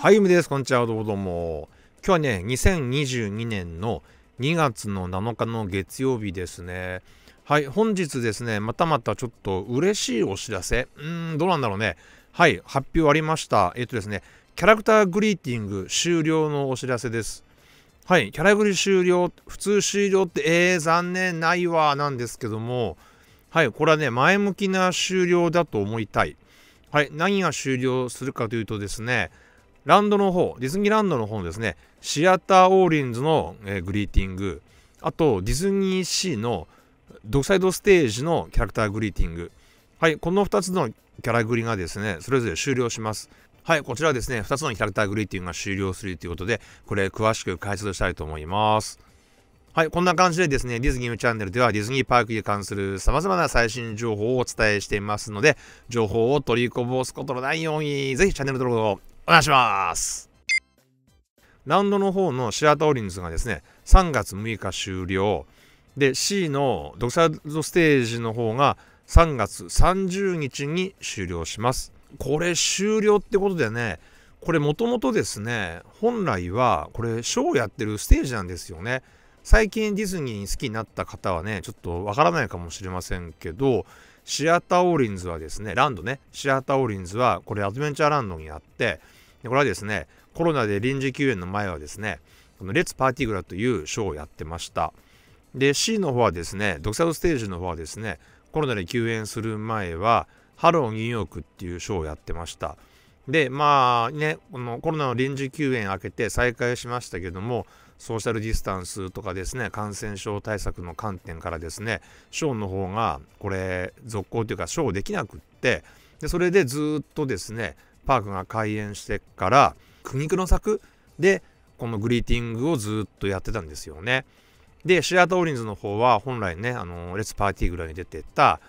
はい、ゆみです。こんにちは。どうも今日はね、2022年の2月の7日の月曜日ですね。はい、本日ですね、またまたちょっと嬉しいお知らせ。うーん、どうなんだろうね。はい、発表ありました。えっとですね、キャラクターグリーティング終了のお知らせです。はい、キャラグリ終了、普通終了って、えー、残念ないわ、なんですけども、はい、これはね、前向きな終了だと思いたい。はい、何が終了するかというとですね、ランドの方、ディズニーランドの方のですね、シアターオーリンズの、えー、グリーティング、あとディズニーシーのドクサイドステージのキャラクターグリーティング。はい、この2つのキャラグリがですね、それぞれ終了します。はい、こちらですね、2つのキャラクターグリーティングが終了するということで、これ詳しく解説したいと思います。はい、こんな感じでですね、ディズニーチャンネルではディズニーパークに関する様々な最新情報をお伝えしていますので、情報を取りこぼすことのないように、ぜひチャンネル登録をお願いしますラウンドの方のシアターオリンズがですね、3月6日終了。で、C のドクサーズステージの方が3月30日に終了します。これ終了ってことでね、これもともとですね、本来はこれショーをやってるステージなんですよね。最近ディズニー好きになった方はね、ちょっとわからないかもしれませんけど、シアターオーリンズはですね、ランドね、シアターオーリンズはこれアドベンチャーランドにあって、でこれはですね、コロナで臨時休園の前はですね、このレッツパーティグラというショーをやってました。で、C の方はですね、ドクサドステージの方はですね、コロナで休園する前は、ハローニューヨークっていうショーをやってました。で、まあね、このコロナの臨時休園明けて再開しましたけども、ソーシャルディスタンスとかですね、感染症対策の観点からですね、ショーの方が、これ、続行というか、ショーできなくって、でそれでずっとですね、パークが開園してから苦肉の策でこのグリーティングをずっとやってたんですよね。でシアトーリンズの方は本来ねあのレッツパーティーぐらいに出てた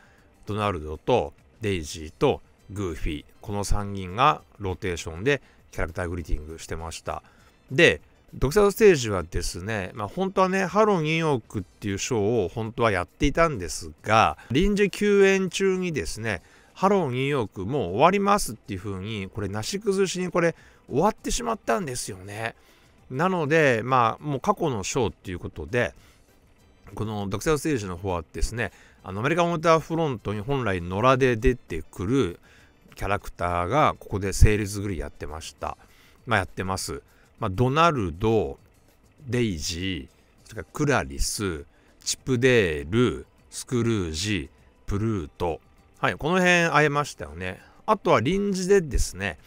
ドナルドとデイジーとグーフィーこの3人がローテーションでキャラクターグリーティングしてました。でドクサードステージはですね、まあ、本当はね、ハロニューヨークっていうショーを本当はやっていたんですが、臨時休園中にですね、ハローニューヨークもう終わりますっていう風に、これなし崩しにこれ終わってしまったんですよね。なので、まあもう過去のショーっていうことで、この独占ステージの方はですね、あのアメリカンウォーターフロントに本来野良で出てくるキャラクターがここでセールスグリやってました。まあやってます。まあドナルド、デイジー、それからクラリス、チップデール、スクルージ、プルート、はい、この辺会えましたよね。あとは臨時でですね、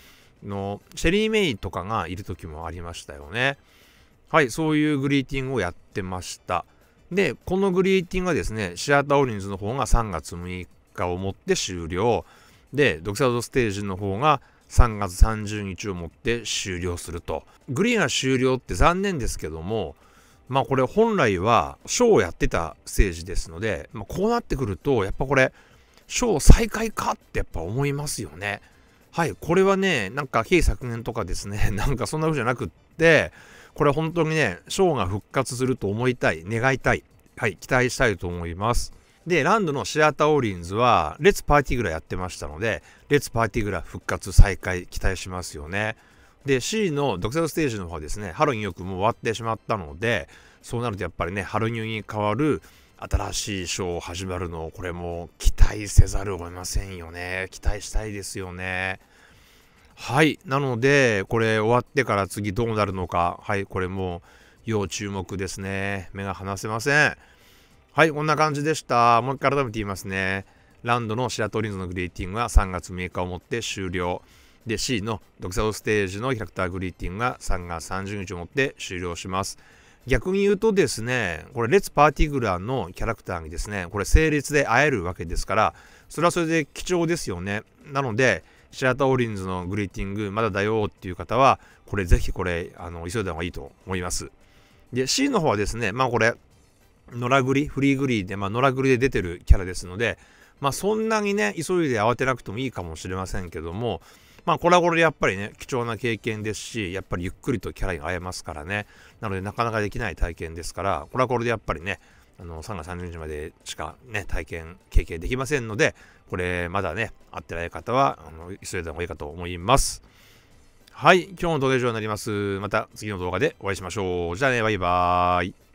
のシェリー・メイとかがいる時もありましたよね。はい、そういうグリーティングをやってました。で、このグリーティングはですね、シアターオリンズの方が3月6日をもって終了。で、ドクサードステージの方が3月30日をもって終了すると。グリーンが終了って残念ですけども、まあこれ本来はショーをやってたステージですので、まあ、こうなってくると、やっぱこれ、ショー再開かってやっぱ思いますよね。はい、これはね、なんか、経営削減とかですね、なんかそんなうじゃなくって、これ本当にね、ショーが復活すると思いたい、願いたい、はい、期待したいと思います。で、ランドのシアターオーリンズは、レッツパーティーグラやってましたので、レッツパーティーグラ復活再開期待しますよね。で、C の独占ステージの方はですね、ハロウィンよくもう終わってしまったので、そうなるとやっぱりね、ハロウィンに変わる新しいショー始まるのをこれも期待せざるを得ませんよね期待したいですよねはいなのでこれ終わってから次どうなるのかはいこれも要注目ですね目が離せませんはいこんな感じでしたもう一回改めて言いますねランドのシアトリンズのグリーティングは3月6日をもって終了で C のドクサステージのキャラクターグリーティングが3月30日をもって終了します。逆に言うとですね、これ、レッツ・パーティグラーのキャラクターにですね、これ、整列で会えるわけですから、それはそれで貴重ですよね。なので、シアターオリンズのグリーティング、まだだよっていう方は、これ、ぜひこれ、あの急いだ方がいいと思います。で、C の方はですね、まあこれ、野良グリ、フリーグリーで、まあ、野良グリで出てるキャラですので、まあ、そんなにね、急いで慌てなくてもいいかもしれませんけども、まあ、これはこれでやっぱりね、貴重な経験ですし、やっぱりゆっくりとキャラに会えますからね。なので、なかなかできない体験ですから、これはこれでやっぱりね、あの、3月30日までしかね、体験、経験できませんので、これ、まだね、会ってない方は、あの、急いだ方がいいかと思います。はい、今日の動画以上になります。また次の動画でお会いしましょう。じゃあね、バイバーイ。